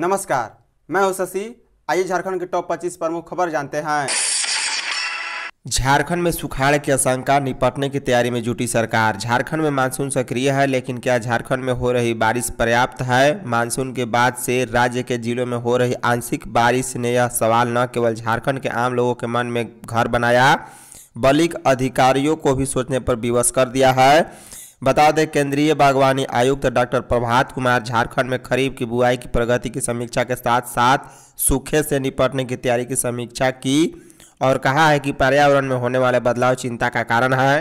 नमस्कार मैं हूं शशि आइए झारखंड के टॉप 25 प्रमुख खबर जानते हैं झारखंड में सुखाड़ की आशंका निपटने की तैयारी में जुटी सरकार झारखंड में मानसून सक्रिय है लेकिन क्या झारखंड में हो रही बारिश पर्याप्त है मानसून के बाद से राज्य के जिलों में हो रही आंशिक बारिश ने यह सवाल न केवल झारखंड के आम लोगों के मन में घर बनाया बल्कि अधिकारियों को भी सोचने पर विवश कर दिया है बता दें केंद्रीय बागवानी आयुक्त डॉक्टर प्रभात कुमार झारखंड में खरीफ की बुआई की प्रगति की समीक्षा के साथ साथ सूखे से निपटने की तैयारी की समीक्षा की और कहा है कि पर्यावरण में होने वाले बदलाव चिंता का कारण है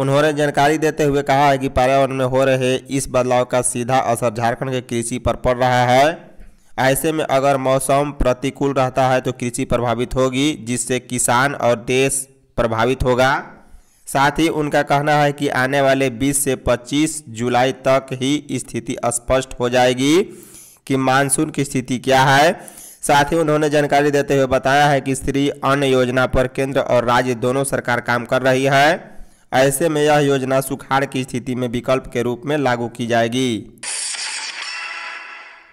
उन्होंने जानकारी देते हुए कहा है कि पर्यावरण में हो रहे इस बदलाव का सीधा असर झारखंड के कृषि पर पड़ रहा है ऐसे में अगर मौसम प्रतिकूल रहता है तो कृषि प्रभावित होगी जिससे किसान और देश प्रभावित होगा साथ ही उनका कहना है कि आने वाले 20 से 25 जुलाई तक ही स्थिति स्पष्ट हो जाएगी कि मानसून की स्थिति क्या है साथ ही उन्होंने जानकारी देते हुए बताया है कि स्त्री अन्न योजना पर केंद्र और राज्य दोनों सरकार काम कर रही है ऐसे में यह योजना सुखाड़ की स्थिति में विकल्प के रूप में लागू की जाएगी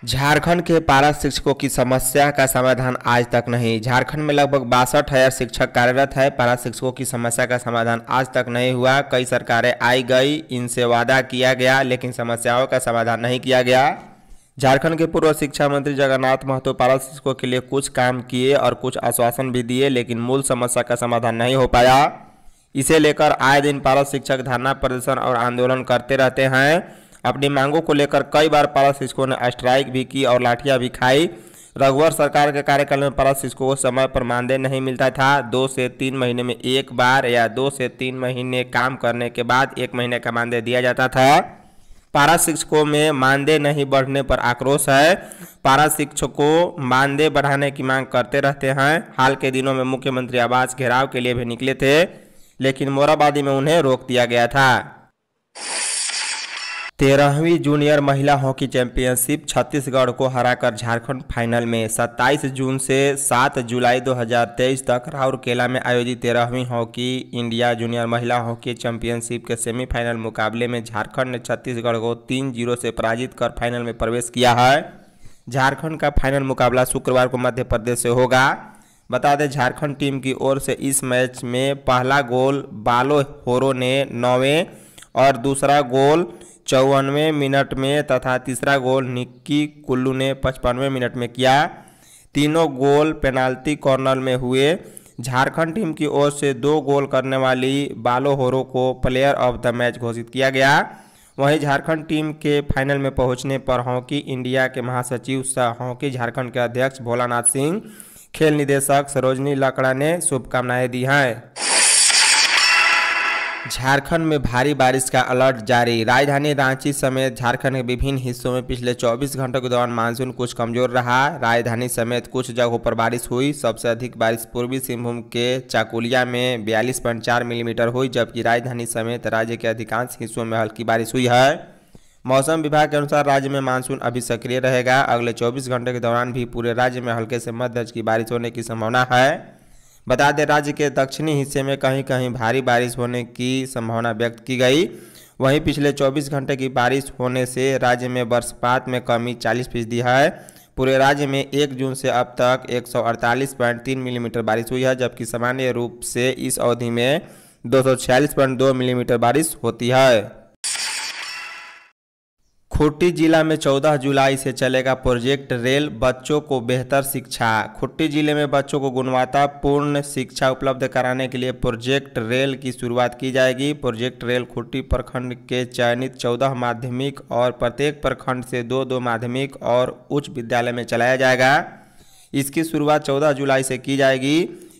झारखंड के पारा शिक्षकों की समस्या का समाधान आज तक नहीं झारखंड में लगभग बासठ हज़ार शिक्षक कार्यरत है पारा शिक्षकों की समस्या का समाधान आज तक नहीं हुआ कई सरकारें आई गई इनसे वादा किया गया लेकिन समस्याओं का समाधान नहीं किया गया झारखंड के पूर्व शिक्षा मंत्री जगन्नाथ महतो पारा शिक्षकों के लिए कुछ काम किए और कुछ आश्वासन भी दिए लेकिन मूल समस्या का समाधान नहीं हो पाया इसे लेकर आए दिन पारा शिक्षक धरना प्रदर्शन और आंदोलन करते रहते हैं अपनी मांगों को लेकर कई बार पारा शिक्षकों ने स्ट्राइक भी की और लाठियां भी खाई रघुवर सरकार के कार्यकाल में पारा शिक्षकों को समय पर मानदेय नहीं मिलता था दो से तीन महीने में एक बार या दो से तीन महीने काम करने के बाद एक महीने का मानदेय दिया जाता था पारा शिक्षकों में मानदेय नहीं बढ़ने पर आक्रोश है पारा शिक्षकों मानदेय बढ़ाने की मांग करते रहते हैं हाल के दिनों में मुख्यमंत्री आवास घेराव के लिए भी निकले थे लेकिन मोराबादी में उन्हें रोक दिया गया था तेरहवीं जूनियर महिला हॉकी चैंपियनशिप छत्तीसगढ़ को हराकर झारखंड फाइनल में 27 जून से 7 जुलाई 2023 तक राउरकेला में आयोजित तेरहवीं हॉकी इंडिया जूनियर महिला हॉकी चैंपियनशिप के सेमीफाइनल मुकाबले में झारखंड ने छत्तीसगढ़ को 3 जीरो से पराजित कर फाइनल में प्रवेश किया है झारखंड का फाइनल मुकाबला शुक्रवार को मध्य प्रदेश से होगा बता दें झारखंड टीम की ओर से इस मैच में पहला गोल बालो होरो ने नौवें और दूसरा गोल चौवनवे मिनट में तथा तीसरा गोल निक्की कुल्लू ने पचपनवे मिनट में किया तीनों गोल पेनाल्टी कॉर्नर में हुए झारखंड टीम की ओर से दो गोल करने वाली बालोहोरो को प्लेयर ऑफ द मैच घोषित किया गया वहीं झारखंड टीम के फाइनल में पहुंचने पर हॉकी इंडिया के महासचिव सह हॉकी झारखंड के अध्यक्ष भोलानाथ सिंह खेल निदेशक सरोजनी लकड़ा ने शुभकामनाएं दी हैं झारखंड में भारी बारिश का अलर्ट जारी राजधानी रांची समेत झारखंड के विभिन्न हिस्सों में पिछले 24 घंटों के दौरान मानसून कुछ कमजोर रहा राजधानी समेत कुछ जगहों पर बारिश हुई सबसे अधिक बारिश पूर्वी सिंहभूम के चाकुलिया में बयालीस मिलीमीटर हुई जबकि राजधानी समेत राज्य के अधिकांश हिस्सों में हल्की बारिश हुई है मौसम विभाग के अनुसार राज्य में मानसून अभी सक्रिय रहेगा अगले 24 घंटे के दौरान भी पूरे राज्य में हल्के से मध्यज की बारिश होने की संभावना है बता दें राज्य के दक्षिणी हिस्से में कहीं कहीं भारी बारिश होने की संभावना व्यक्त की गई वहीं पिछले 24 घंटे की बारिश होने से राज्य में वर्षपात में कमी चालीस फीसदी है पूरे राज्य में 1 जून से अब तक 148.3 मिलीमीटर mm बारिश हुई है जबकि सामान्य रूप से इस अवधि में दो मिलीमीटर mm बारिश होती है खुट्टी जिला में 14 जुलाई से चलेगा प्रोजेक्ट रेल बच्चों को बेहतर शिक्षा खुट्टी जिले में बच्चों को गुणवत्तापूर्ण शिक्षा उपलब्ध कराने के लिए प्रोजेक्ट रेल की शुरुआत की जाएगी प्रोजेक्ट रेल खुट्टी प्रखंड के चयनित 14 माध्यमिक और प्रत्येक प्रखंड से दो दो माध्यमिक और उच्च विद्यालय में चलाया जाएगा इसकी शुरुआत चौदह जुलाई से की जाएगी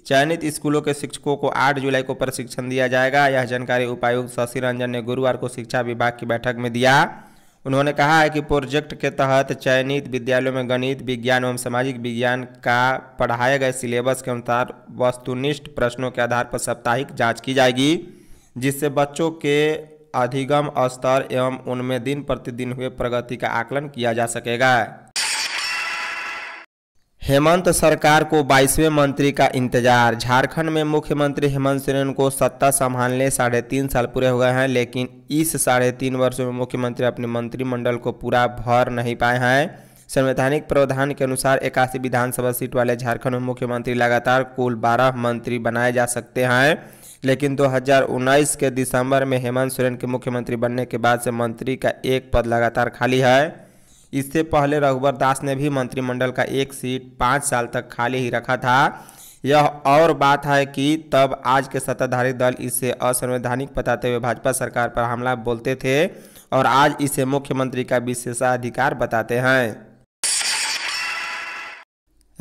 चयनित स्कूलों के शिक्षकों को 8 जुलाई को प्रशिक्षण दिया जाएगा यह जानकारी उपायुक्त शशि रंजन ने गुरुवार को शिक्षा विभाग की बैठक में दिया उन्होंने कहा है कि प्रोजेक्ट के तहत चयनित विद्यालयों में गणित विज्ञान एवं सामाजिक विज्ञान का पढ़ाए गए सिलेबस के अनुसार वस्तुनिष्ठ प्रश्नों के आधार पर साप्ताहिक जांच की जाएगी जिससे बच्चों के अधिगम स्तर एवं उनमें दिन प्रतिदिन हुए प्रगति का आकलन किया जा सकेगा हेमंत सरकार को बाईसवें मंत्री का इंतजार झारखंड में मुख्यमंत्री हेमंत सोरेन को सत्ता संभालने साढ़े तीन साल पूरे हो गए हैं लेकिन इस साढ़े तीन वर्षों में मुख्यमंत्री अपने मंत्रिमंडल को पूरा भर नहीं पाए हैं संवैधानिक प्रावधान के अनुसार इक्यासी विधानसभा सीट वाले झारखंड में मुख्यमंत्री लगातार कुल बारह मंत्री बनाए जा सकते हैं लेकिन दो के दिसंबर में हेमंत सोरेन के मुख्यमंत्री बनने के बाद से मंत्री का एक पद लगातार खाली है इससे पहले रघुवर दास ने भी मंत्रिमंडल का एक सीट पाँच साल तक खाली ही रखा था यह और बात है कि तब आज के सत्ताधारी दल इसे असंवैधानिक बताते हुए भाजपा सरकार पर हमला बोलते थे और आज इसे मुख्यमंत्री का विशेषाधिकार बताते हैं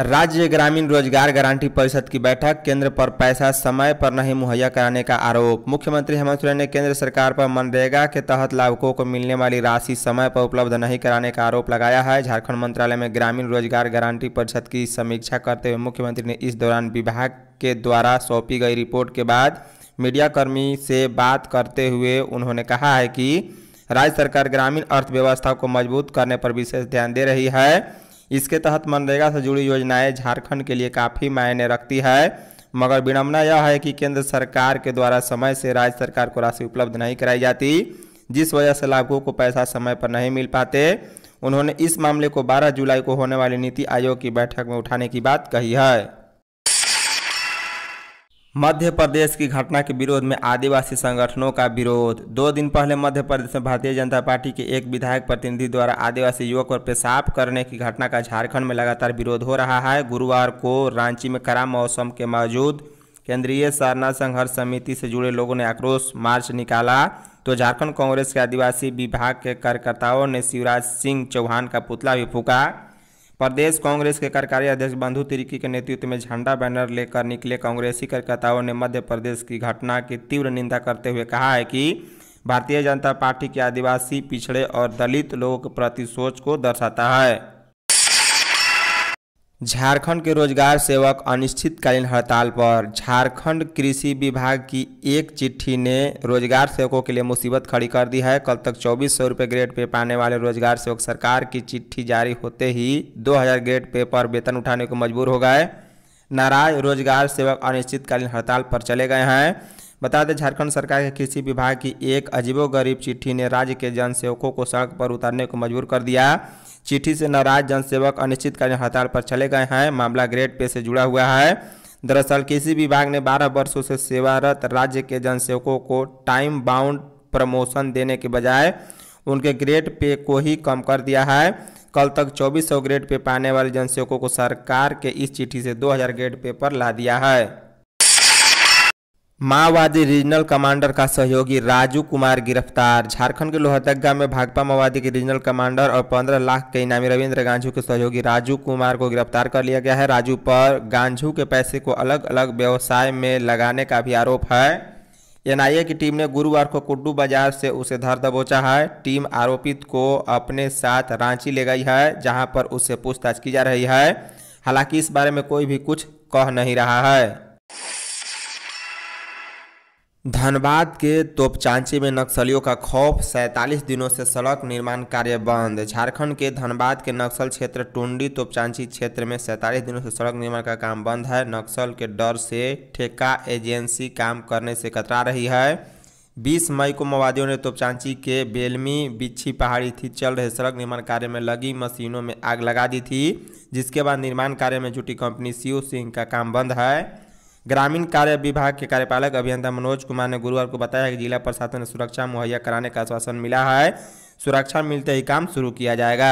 राज्य ग्रामीण रोजगार गारंटी परिषद की बैठक केंद्र पर पैसा समय पर नहीं मुहैया कराने का आरोप मुख्यमंत्री हेमंत सोरेन ने केंद्र सरकार पर मनरेगा के तहत लाभुकों को मिलने वाली राशि समय पर उपलब्ध नहीं कराने का आरोप लगाया है झारखंड मंत्रालय में ग्रामीण रोजगार गारंटी परिषद की समीक्षा करते हुए मुख्यमंत्री ने इस दौरान विभाग के द्वारा सौंपी गई रिपोर्ट के बाद मीडियाकर्मी से बात करते हुए उन्होंने कहा है कि राज्य सरकार ग्रामीण अर्थव्यवस्था को मजबूत करने पर विशेष ध्यान दे रही है इसके तहत मनरेगा से जुड़ी योजनाएं झारखंड के लिए काफ़ी मायने रखती है मगर विडम्बना यह है कि केंद्र सरकार के द्वारा समय से राज्य सरकार को राशि उपलब्ध नहीं कराई जाती जिस वजह से लाभुकों को पैसा समय पर नहीं मिल पाते उन्होंने इस मामले को 12 जुलाई को होने वाली नीति आयोग की बैठक में उठाने की बात कही है मध्य प्रदेश की घटना के विरोध में आदिवासी संगठनों का विरोध दो दिन पहले मध्य प्रदेश में भारतीय जनता पार्टी के एक विधायक प्रतिनिधि द्वारा आदिवासी युवक पर पेशाब करने की घटना का झारखंड में लगातार विरोध हो रहा है गुरुवार को रांची में खराब मौसम के मौजूद केंद्रीय सरना संघर्ष समिति से जुड़े लोगों ने आक्रोश मार्च निकाला तो झारखंड कांग्रेस के आदिवासी विभाग के कार्यकर्ताओं ने शिवराज सिंह चौहान का पुतला भी फूका प्रदेश कांग्रेस के कार्यकारी अध्यक्ष बंधु तिर्की के नेतृत्व में झंडा बैनर लेकर निकले कांग्रेसी कार्यकर्ताओं ने मध्य प्रदेश की घटना की तीव्र निंदा करते हुए कहा है कि भारतीय जनता पार्टी के आदिवासी पिछड़े और दलित लोगों के प्रति सोच को दर्शाता है झारखंड के रोजगार सेवक अनिश्चितकालीन हड़ताल पर झारखंड कृषि विभाग की एक चिट्ठी ने रोजगार सेवकों के लिए मुसीबत खड़ी कर दी है कल तक चौबीस सौ रुपये ग्रेड पे पाने वाले रोजगार सेवक सरकार की चिट्ठी जारी होते ही 2000 ग्रेड पे पर वेतन उठाने को मजबूर हो गए नाराज रोजगार सेवक अनिश्चितकालीन हड़ताल पर चले गए हैं बता दें झारखंड सरकार के कृषि विभाग की एक अजीबो चिट्ठी ने राज्य के जनसेवकों को सड़क पर उतारने को मजबूर कर दिया चिट्ठी से नाराज जनसेवक अनिश्चितकालीन हड़ताल पर चले गए हैं मामला ग्रेड पे से जुड़ा हुआ है दरअसल कृषि विभाग ने 12 वर्षों से सेवारत राज्य के जनसेवकों को टाइम बाउंड प्रमोशन देने के बजाय उनके ग्रेड पे को ही कम कर दिया है कल तक 2400 ग्रेड पे पाने वाले जनसेवकों को सरकार के इस चिट्ठी से 2000 ग्रेड पे पर ला दिया है माओवादी रीजनल कमांडर का सहयोगी राजू कुमार गिरफ्तार झारखंड के लोहरदगा में भाकपा माओवादी के रीजनल कमांडर और 15 लाख के इनामी रविंद्र गांझू के सहयोगी राजू कुमार को गिरफ्तार कर लिया गया है राजू पर गांझू के पैसे को अलग अलग व्यवसाय में लगाने का भी आरोप है एनआईए की टीम ने गुरुवार को कुड्डू बाजार से उसे धर दबोचा है टीम आरोपित को अपने साथ रांची ले गई है जहाँ पर उससे पूछताछ की जा रही है हालांकि इस बारे में कोई भी कुछ कह नहीं रहा है धनबाद के तोपचांची में नक्सलियों का खौफ सैंतालीस दिनों से सड़क निर्माण कार्य बंद झारखंड के धनबाद के नक्सल क्षेत्र टुंडी तोपचांची क्षेत्र में सैंतालीस दिनों से सड़क निर्माण का काम बंद है नक्सल के डर से ठेका एजेंसी काम करने से कतरा रही है 20 मई को माओवादियों ने तोपचांची के बेलमी बिच्छी पहाड़ी थी चल रहे सड़क निर्माण कार्य में लगी मशीनों में आग लगा दी थी जिसके बाद निर्माण कार्य में जुटी कंपनी सीओ सिंह का काम बंद है ग्रामीण कार्य विभाग के कार्यपालक अभियंता मनोज कुमार ने गुरुवार को बताया कि जिला प्रशासन ने सुरक्षा मुहैया कराने का आश्वासन मिला है सुरक्षा मिलते ही काम शुरू किया जाएगा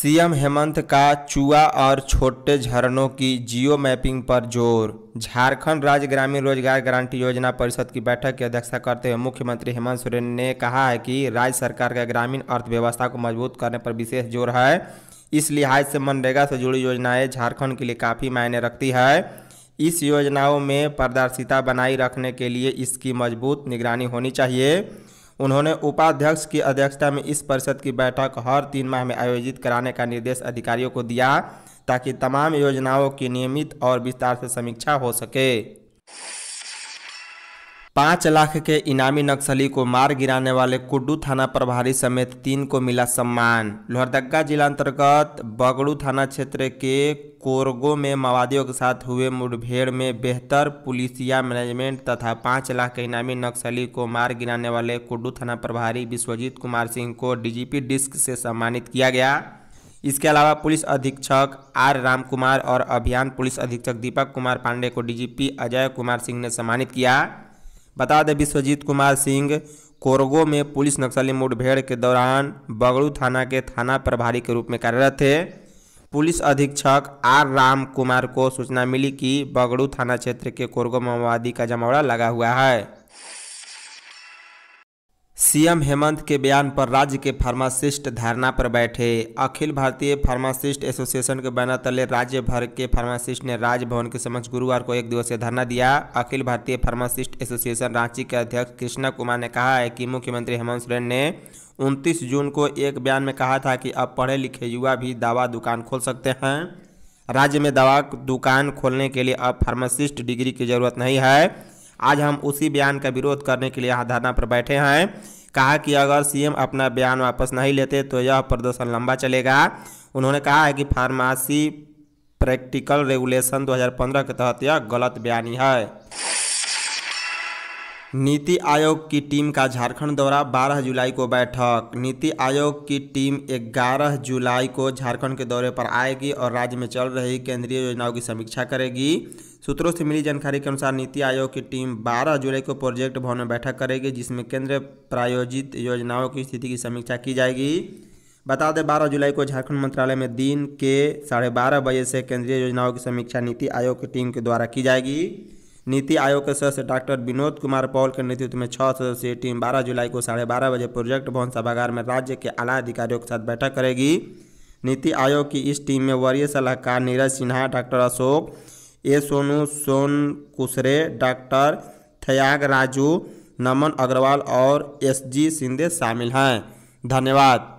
सीएम हेमंत का चुआ और छोटे झरनों की जियो मैपिंग पर जोर झारखंड राज्य ग्रामीण रोजगार गारंटी योजना परिषद की बैठक की अध्यक्षता करते हुए मुख्यमंत्री हेमंत सोरेन ने कहा है कि राज्य सरकार का ग्रामीण अर्थव्यवस्था को मजबूत करने पर विशेष जोर है इस लिहाज से मनरेगा से जुड़ी योजनाएं झारखंड के लिए काफ़ी मायने रखती है इस योजनाओं में पारदर्शिता बनाए रखने के लिए इसकी मजबूत निगरानी होनी चाहिए उन्होंने उपाध्यक्ष की अध्यक्षता में इस परिषद की बैठक हर तीन माह में आयोजित कराने का निर्देश अधिकारियों को दिया ताकि तमाम योजनाओं की नियमित और विस्तार से समीक्षा हो सके पाँच लाख के इनामी नक्सली को मार गिराने वाले कुड्डू थाना प्रभारी समेत तीन को मिला सम्मान लोहरदगा जिला अंतर्गत बगड़ू थाना क्षेत्र के कोरगो में माओवादियों के साथ हुए मुठभेड़ में बेहतर पुलिसिया मैनेजमेंट तथा पाँच लाख के इनामी नक्सली को मार गिराने वाले कुड्डू थाना प्रभारी विश्वजीत कुमार सिंह को डीजीपी डिस्क से सम्मानित किया गया इसके अलावा पुलिस अधीक्षक आर राम कुमार और अभियान पुलिस अधीक्षक दीपक कुमार पांडे को डीजीपी अजय कुमार सिंह ने सम्मानित किया बता दें विश्वजीत कुमार सिंह कोरगो में पुलिस नक्सली मुठभेड़ के दौरान बगड़ू थाना के थाना प्रभारी के रूप में कार्यरत थे पुलिस अधीक्षक आर राम कुमार को सूचना मिली कि बगड़ू थाना क्षेत्र के कोरगो माओवादी का जमावड़ा लगा हुआ है सीएम हेमंत के बयान पर राज्य के फार्मासिस्ट धरना पर बैठे अखिल भारतीय फार्मासिस्ट एसोसिएशन के बैनर तले राज्य भर के फार्मासिस्ट ने राजभवन के समक्ष गुरुवार को एक दिवसीय धरना दिया अखिल भारतीय फार्मासिस्ट एसोसिएशन रांची के अध्यक्ष कृष्णा कुमार ने कहा है कि मुख्यमंत्री हेमंत सोरेन ने 29 जून को एक बयान में कहा था कि अब पढ़े लिखे युवा भी दवा दुकान खोल सकते हैं राज्य में दवा दुकान खोलने के लिए अब फार्मासिस्ट डिग्री की जरूरत नहीं है आज हम उसी बयान का विरोध करने के लिए यहाँ धरना पर बैठे हैं कहा कि अगर सीएम अपना बयान वापस नहीं लेते तो यह प्रदर्शन लंबा चलेगा उन्होंने कहा है कि फार्मासी प्रैक्टिकल रेगुलेशन 2015 के तहत यह गलत बयानी है नीति आयोग की टीम का झारखंड दौरा 12 जुलाई को बैठक नीति आयोग की टीम 11 जुलाई को झारखंड के दौरे पर आएगी और राज्य में चल रही केंद्रीय योजनाओं की समीक्षा करेगी सूत्रों से मिली जानकारी के अनुसार नीति आयोग की टीम 12 जुलाई को प्रोजेक्ट भवन में बैठक करेगी जिसमें केंद्र प्रायोजित योजनाओं की स्थिति की समीक्षा की जाएगी बता दें बारह जुलाई को झारखंड मंत्रालय में दिन के साढ़े बजे से केंद्रीय योजनाओं की समीक्षा नीति आयोग की टीम के द्वारा की जाएगी नीति आयोग के सदस्य डॉक्टर विनोद कुमार पॉल के नेतृत्व में छह सदस्यीय टीम 12 जुलाई को साढ़े बारह बजे प्रोजेक्ट भवन सभागार में राज्य के आला अधिकारियों के साथ बैठक करेगी नीति आयोग की इस टीम में वरीय सलाहकार Neeraj Sinha doctor Ashok A Sonu Sonkusre doctor Thyag Raju Naman Agarwal और एस जी शिंदे शामिल हैं धन्यवाद